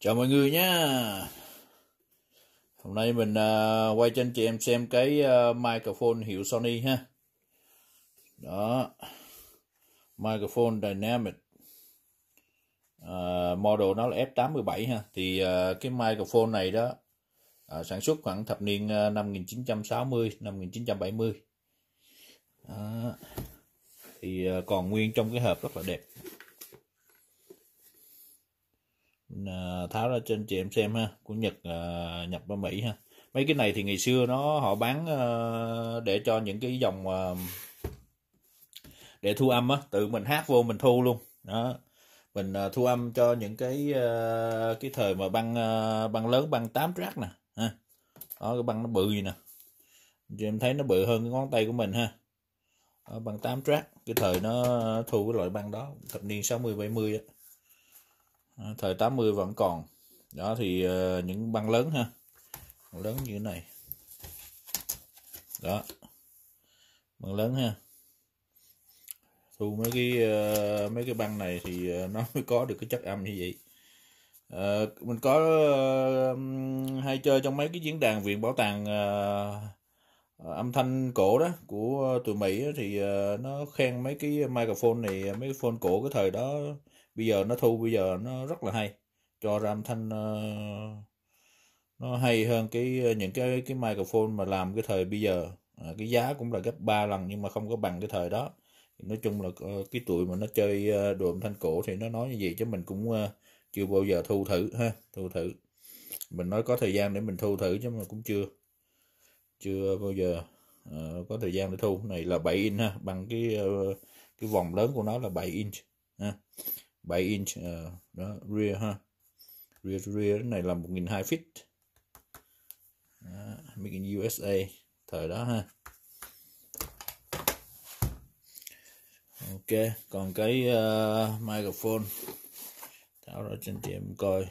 chào mọi người nhé hôm nay mình uh, quay cho anh chị em xem cái uh, microphone hiệu Sony ha đó microphone dynamic uh, à, model nó là F817 ha thì uh, cái microphone này đó uh, sản xuất khoảng thập niên uh, 1960 1970 đó. thì uh, còn nguyên trong cái hộp rất là đẹp Ờ, tháo ra trên chị em xem ha của Nhật ờ, nhập vào Mỹ ha mấy cái này thì ngày xưa nó họ bán ờ, để cho những cái dòng để thu âm á tự mình hát vô mình thu luôn đó mình thu âm cho những cái cái thời mà băng băng lớn băng tám track nè ha đó cái băng nó bự gì nè chị em thấy nó bự hơn cái ngón tay của mình ha đó, băng tám track cái thời nó thu cái loại băng đó thập niên 60 70 mươi Ờ, thời 80 vẫn còn đó thì uh, những băng lớn ha băng lớn như thế này đó băng lớn ha thu mấy cái uh, mấy cái băng này thì uh, nó mới có được cái chất âm như vậy uh, mình có uh, hay chơi trong mấy cái diễn đàn viện bảo tàng uh, âm thanh cổ đó của tụi mỹ thì nó khen mấy cái microphone này mấy cái phone cổ cái thời đó bây giờ nó thu bây giờ nó rất là hay cho ra âm thanh ờ, nó hay hơn cái ờ, những cái cái microphone mà làm cái thời bây giờ à, cái giá cũng là gấp 3 lần nhưng mà không có bằng cái thời đó nói chung là ờ, cái tuổi mà nó chơi uh, đồ âm thanh cổ thì nó nói như vậy chứ mình cũng chưa bao giờ thu thử ha thu thử mình nói có thời gian để mình thu thử chứ mà cũng chưa chưa bao giờ uh, có thời gian để thu này là 7 inch ha bằng cái cái vòng lớn của nó là 7 inch ha 7 inch uh, đó rear ha rear rear này là 1002 feet đó, made in USA thời đó ha ok còn cái uh, microphone tháo ra trên tiệm coi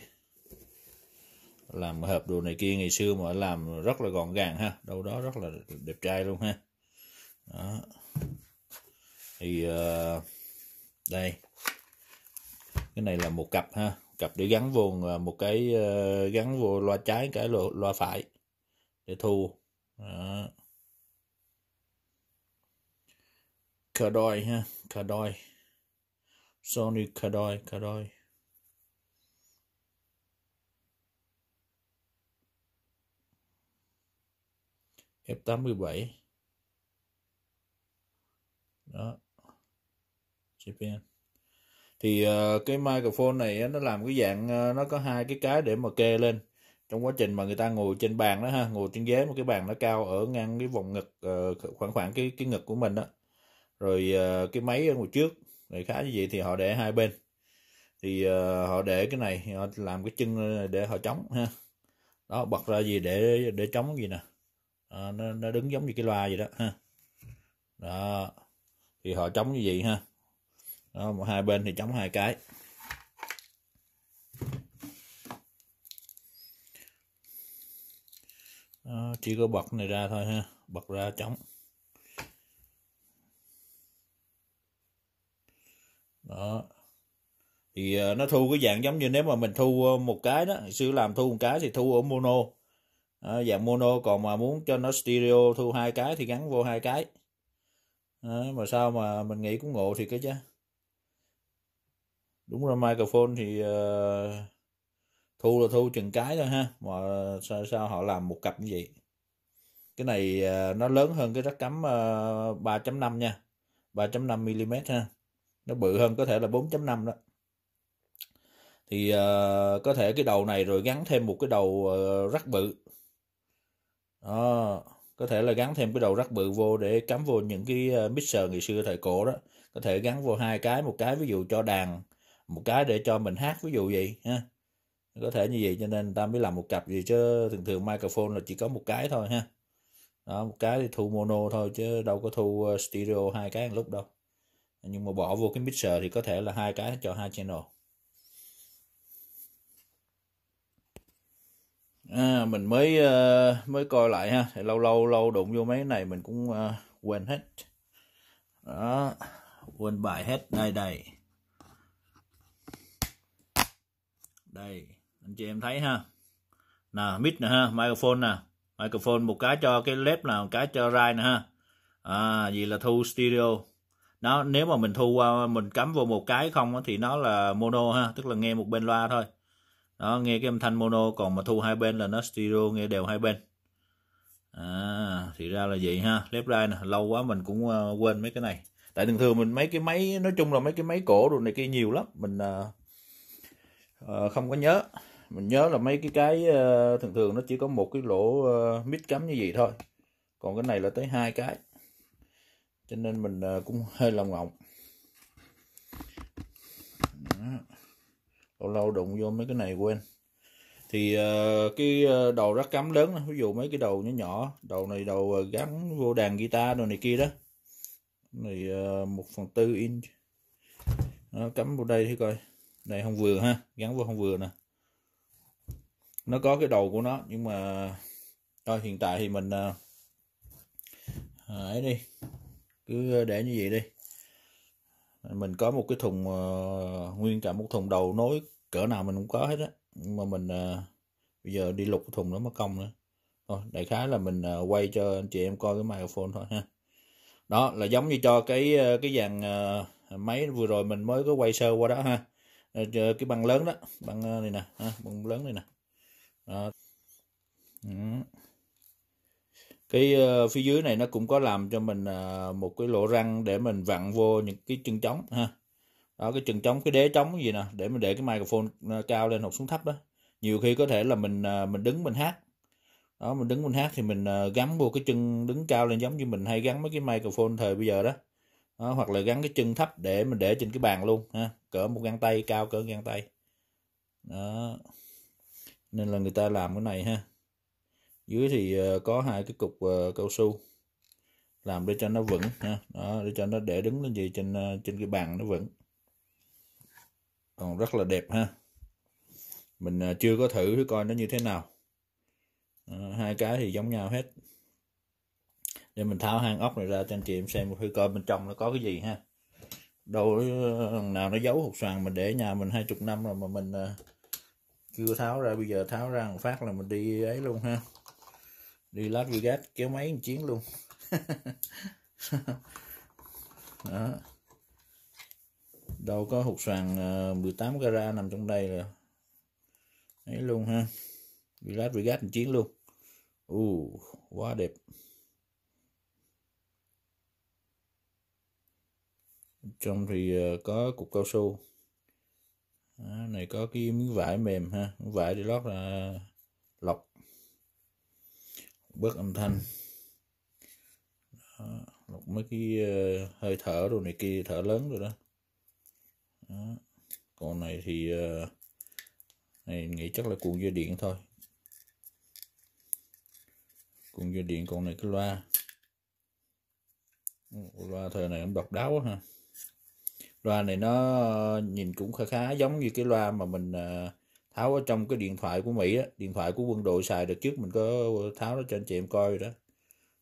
làm hộp đồ này kia ngày xưa mà làm rất là gọn gàng ha đâu đó rất là đẹp trai luôn ha đó. thì uh, đây cái này là một cặp ha cặp để gắn vô à, một cái ờ, gắn vô loa trái cái loa, loa phải để thu đó. Cadoi ha Cadoi Sony Cadoi Cadoi F87 đó Japan thì ờ, cái microphone này nó làm cái dạng ờ, nó có hai cái cái để mà kê lên trong quá trình mà người ta ngồi trên bàn đó ha ngồi trên ghế một cái bàn nó cao ở ngang cái vòng ngực ờ, khoảng khoảng cái cái ngực của mình đó rồi cái máy ở ngồi trước đại khá như vậy thì họ để hai bên thì họ để cái này họ làm cái chân để họ chống ha đó bật ra gì để để chống gì nè à, nó, nó đứng giống như cái loa vậy đó ha đó thì họ chống như vậy ha đó, hai bên thì chống hai cái đó, chỉ có bật này ra thôi ha bật ra chống đó thì ờ, nó thu cái dạng giống như nếu mà mình thu ờ, một cái đó xưa làm thu một cái thì thu ở mono à, dạng mono còn mà muốn cho nó stereo thu hai cái thì gắn vô hai cái à, mà sao mà mình nghĩ cũng ngộ thì cái chứ đúng rồi microphone thì uh, thu là thu chừng cái thôi ha mà sao, sao họ làm một cặp như vậy cái này uh, nó lớn hơn cái rắc cắm uh, ờ, 3.5 nha 3.5 mm ha nó bự hơn có thể là 4.5 đó thì uh, có thể cái đầu này rồi gắn thêm một cái đầu uh, rắc bự đó có thể là gắn thêm cái đầu rắc bự vô để cắm vô những cái mixer ngày xưa thời cổ đó có thể gắn vô hai cái một cái ví dụ cho đàn một cái để cho mình hát ví dụ vậy ha có thể như vậy cho nên ta mới làm một cặp gì chứ thường thường microphone là chỉ có một cái thôi ha đó một cái thì thu mono thôi chứ đâu có thu ờ, stereo hai cái một lúc đâu nhưng mà bỏ vô cái mixer thì có thể là hai cái cho hai channel à, mình mới uh, mới coi lại ha thì lâu lâu lâu đụng vô mấy này mình cũng uh, quên hết đó quên bài hết đây đây đây anh chị em thấy ha nè mic nè ha microphone nè microphone một cái cho cái led nào cái cho rai nè ha à gì là thu stereo nó nếu mà mình thu qua mình cắm vô một cái không thì nó là mono ha tức là nghe một bên loa thôi đó nghe cái âm thanh mono còn mà thu hai bên là nó stereo nghe đều hai bên à thì ra là vậy ha lép rai nè lâu quá mình cũng uh, quên mấy cái này tại thường thường mình mấy cái máy nói chung là mấy cái máy cổ rồi này kia nhiều lắm mình uh, Ờ, không có nhớ mình nhớ là mấy cái cái ờ, thường thường nó chỉ có một cái lỗ uh, mít cắm như vậy thôi còn cái này là tới hai cái cho nên mình cũng hơi lòng ngọng lâu lâu đụng vô mấy cái này quên thì cái đầu rắc cắm lớn ví dụ mấy cái đầu nhỏ nhỏ đầu này đầu gắn vô đàn guitar đồ này kia đó này một phần tư inch nó cắm vô đây thì coi đây không vừa ha gắn vô không vừa nè nó có cái đầu của nó nhưng mà thôi hiện tại thì mình à, à ấy đi cứ để như vậy đi mình có một cái thùng uh, nguyên cả một thùng đầu nối cỡ nào mình cũng có hết á nhưng mà mình uh, bây giờ đi lục cái thùng nó mất công nữa thôi đại khái là mình uh, quay cho anh chị em coi cái microphone thôi ha đó là giống như cho cái cái dàn uh, máy vừa rồi mình mới có quay sơ qua đó ha Ờ, cái bằng lớn đó bằng ờ, này nè ha, bằng lớn này nè đó. Ừ. cái uh, phía dưới này nó cũng có làm cho mình uh, một cái lỗ răng để mình vặn vô những cái chân trống ha đó cái chân trống cái đế trống gì nè để mình để cái microphone cao lên hoặc xuống thấp đó nhiều khi có thể là mình uh, mình đứng mình hát đó mình đứng mình hát thì mình uh, gắn vô cái chân đứng cao lên giống như mình hay gắn mấy cái microphone thời bây giờ đó đó, hoặc là gắn cái chân thấp để mình để trên cái bàn luôn ha cỡ một găng tay cao cỡ găng tay đó nên là người ta làm cái này ha dưới thì ờ, có hai cái cục ờ, cao su làm để cho nó vững ha đó, để cho nó để đứng lên gì trên ờ, trên cái bàn nó vững còn rất là đẹp ha mình chưa có thử coi nó như thế nào hai cái thì giống nhau hết để mình tháo hang ốc này ra cho anh chị em xem thử coi bên trong nó có cái gì ha đâu ờ, nào nó giấu hột xoàn mình để nhà mình hai chục năm rồi mà mình ờ, chưa tháo ra bây giờ tháo ra một phát là mình đi ấy luôn ha đi Las Vegas kéo máy một chiến luôn đó đâu có hột xoàn 18 ờ, gara nằm trong đây rồi ấy luôn ha Las Vegas một chiến luôn u quá đẹp trong thì ờ, có cục cao su đó, này có cái miếng vải mềm ha miếng vải để lót là ờ, lọc bớt âm thanh đó, lọc mấy cái ờ, hơi thở rồi này kia thở lớn rồi đó, đó. còn này thì này nghĩ chắc là cuộn dây điện thôi cuộn dây điện còn này cái loa loa thời này cũng độc đáo quá ha loa này nó ờ, nhìn cũng khá khá giống như cái loa mà mình ờ, tháo ở trong cái điện thoại của Mỹ á, điện thoại của quân đội xài được trước mình có ờ, tháo nó cho anh chị em coi rồi đó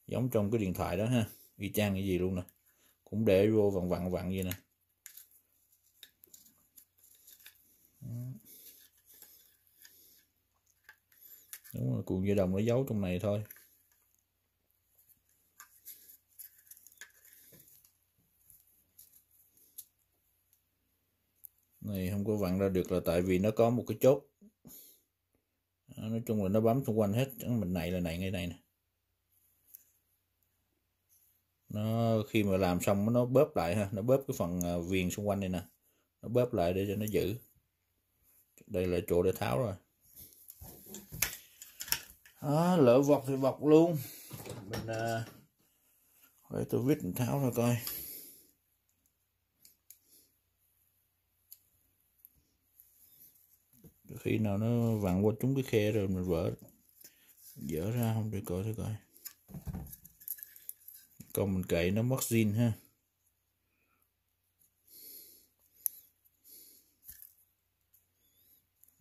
giống trong cái điện thoại đó ha y chang cái gì luôn nè cũng để vô vặn vặn vặn vậy nè đúng rồi cuộn dây đồng nó giấu trong này thôi này không có vặn ra được là tại vì nó có một cái chốt nói chung là nó bám xung quanh hết mình này là này ngay này nè nó khi mà làm xong nó bóp lại ha nó bóp cái phần à, viền xung quanh này nè nó bóp lại để cho nó giữ đây là chỗ để tháo rồi à, lỡ vọt thì vọt luôn mình à, để tôi vít mình tháo ra coi khi nào nó vặn qua chúng cái khe rồi mình vỡ dở ra không để coi thử coi còn mình cậy nó mất zin ha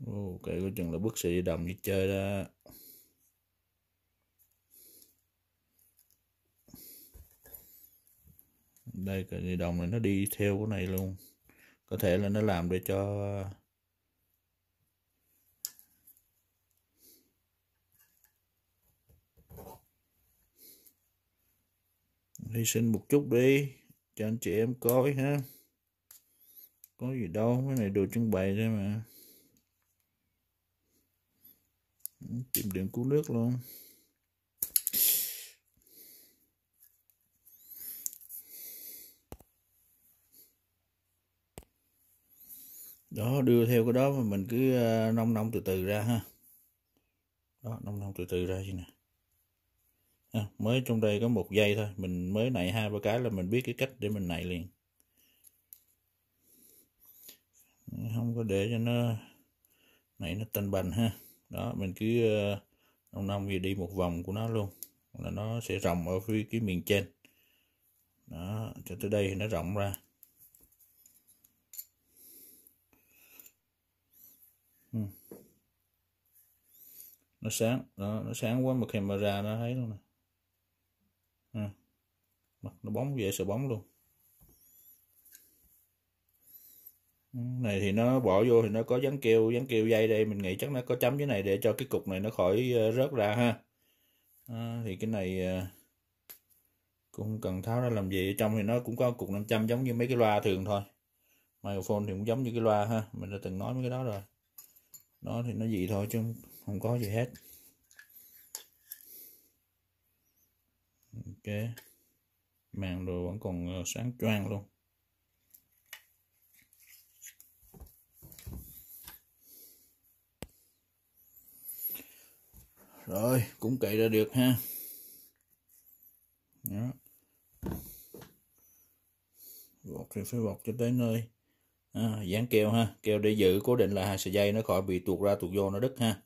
ô cậy có chừng là bức sĩ đồng đi chơi đó đây cái đồng này nó đi theo cái này luôn có thể là nó làm để cho hy sinh một chút đi cho anh chị em coi ha có gì đâu cái này đồ trưng bày thôi mà tìm đường cứu nước luôn đó đưa theo cái đó mà mình cứ à, nông nông từ từ ra ha đó nông nông từ từ ra chứ nè à, mới trong đây có một giây thôi mình mới nảy hai ba cái là mình biết cái cách để mình nảy liền không có để cho nó nảy nó tanh bành ha đó mình cứ ờ, nông nông gì đi một vòng của nó luôn là nó sẽ rộng ở phía cái miền trên đó cho tới đây thì nó rộng ra ừ. nó sáng đó nó sáng quá mà camera nó thấy luôn nè à, mặt nó bóng dễ sợ bóng luôn ừ, này thì nó bỏ vô thì nó có dán keo dán keo dây đây mình nghĩ chắc nó có chấm cái này để cho cái cục này nó khỏi ờ, rớt ra ha à, thì cái này ờ, cũng cần tháo ra làm gì ở trong thì nó cũng có cục 500 giống như mấy cái loa thường thôi microphone thì cũng giống như cái loa ha mình đã từng nói mấy cái đó rồi nó thì nó gì thôi chứ không có gì hết ok màn đồ vẫn còn ờ, sáng choang luôn rồi cũng cậy ra được ha đó bột thì phải bột cho tới nơi à, dán keo ha keo để giữ cố định là sợi dây nó khỏi bị tuột ra tuột vô nó đứt ha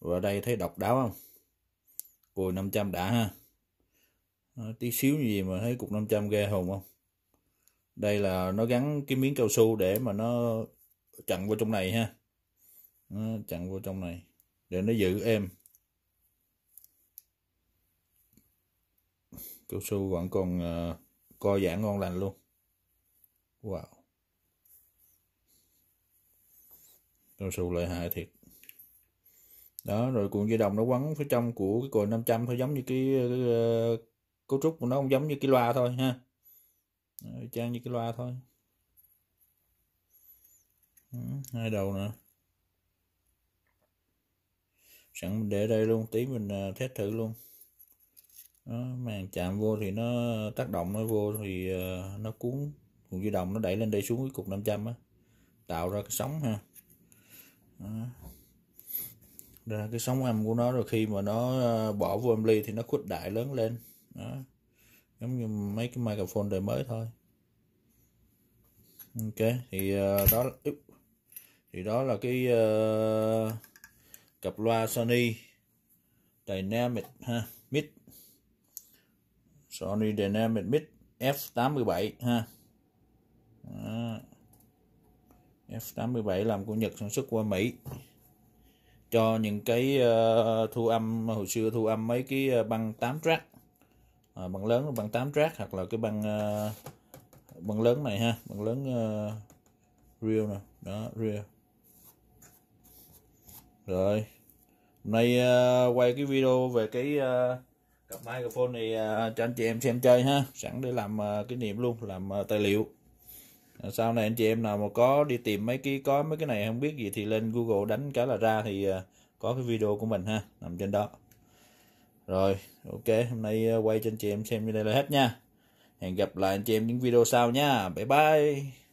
và đây thấy độc đáo không cùi 500 đã ha à, tí xíu như gì mà thấy cục 500 ghê hùng không đây là nó gắn cái miếng cao su để mà nó chặn vô trong này ha nó chặn vô trong này để nó giữ em cao su vẫn còn uh, co giãn ngon lành luôn wow cao su lợi hại thiệt đó rồi cuộn dây đồng nó quấn phía trong của cái cồi 500 thôi giống như cái, cái, cái cấu trúc của nó cũng giống như cái loa thôi ha trang như cái loa thôi ừ, hai đầu nữa sẵn mình để đây luôn tí mình à, test thử luôn đó, màn chạm vô thì nó tác động nó vô thì à, nó cuốn cuộn di động nó đẩy lên đây xuống cái cục 500 á tạo ra cái sóng ha đó. ra cái sóng âm của nó rồi khi mà nó à, bỏ vô âm ly thì nó khuếch đại lớn lên đó. giống như mấy cái microphone đời mới thôi ok thì uh, đó thì đó là cái uh, cặp loa Sony Dynamic ha mid Sony Dynamic mid F87 ha đó. F87 làm của Nhật sản xuất qua Mỹ cho những cái uh, thu âm hồi xưa thu âm mấy cái băng 8 track à, bằng lớn băng 8 track hoặc là cái băng uh, băng lớn này ha băng lớn uh, ờ, real nè đó real rồi hôm nay uh, quay cái video về cái uh, cặp microphone này uh, cho anh chị em xem chơi ha sẵn để làm uh, kỷ niệm luôn làm uh, tài liệu sau này anh chị em nào mà có đi tìm mấy cái có mấy cái này không biết gì thì lên google đánh cái là ra thì uh, có cái video của mình ha nằm trên đó rồi ok hôm nay ờ, quay cho anh chị em xem như đây là hết nha hẹn gặp lại anh chị em những video sau nha bye bye